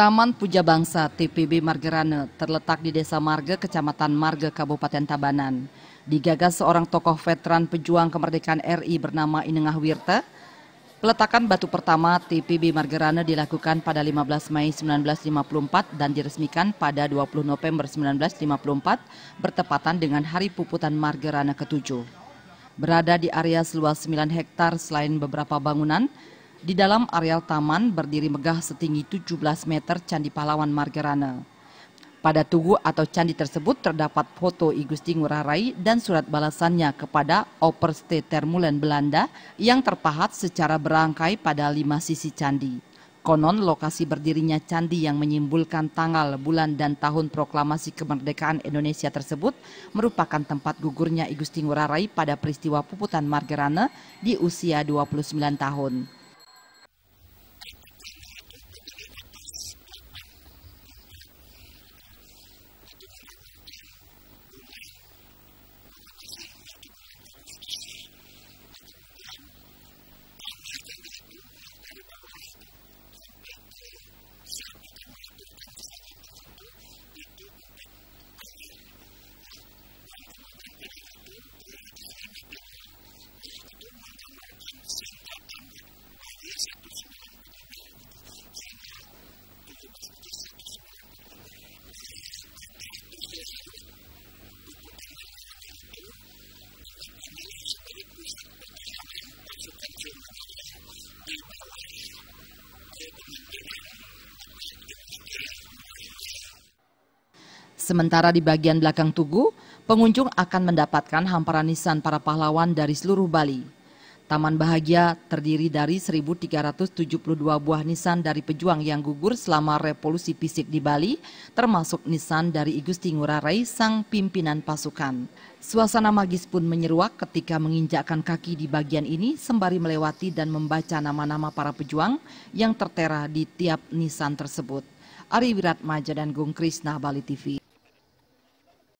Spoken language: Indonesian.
Taman Puja Bangsa TPB Margerane terletak di Desa Marga, Kecamatan Marga, Kabupaten Tabanan. Digagas seorang tokoh veteran pejuang kemerdekaan RI bernama Inengah Wirta, peletakan batu pertama TPB Margerane dilakukan pada 15 Mei 1954 dan diresmikan pada 20 November 1954 bertepatan dengan Hari Puputan Margerane ke-7. Berada di area seluas 9 hektar selain beberapa bangunan, di dalam areal taman berdiri megah setinggi 17 meter Candi Pahlawan Margarana. Pada tugu atau candi tersebut terdapat foto I Gusti Ngurah Rai dan surat balasannya kepada Operste Termulen Belanda yang terpahat secara berangkai pada lima sisi candi. Konon lokasi berdirinya candi yang menyimpulkan tanggal, bulan, dan tahun proklamasi kemerdekaan Indonesia tersebut merupakan tempat gugurnya I Gusti Ngurah Rai pada peristiwa puputan Margarana di usia 29 tahun. Sementara di bagian belakang tugu, pengunjung akan mendapatkan hamparan nisan para pahlawan dari seluruh Bali. Taman Bahagia terdiri dari 1.372 buah nisan dari pejuang yang gugur selama revolusi fisik di Bali, termasuk nisan dari I Gusti Ngurah Rai, sang pimpinan pasukan. Suasana magis pun menyeruak ketika menginjakkan kaki di bagian ini sembari melewati dan membaca nama-nama para pejuang yang tertera di tiap nisan tersebut. Ari Wiratmaja dan Gung Krisna Bali TV.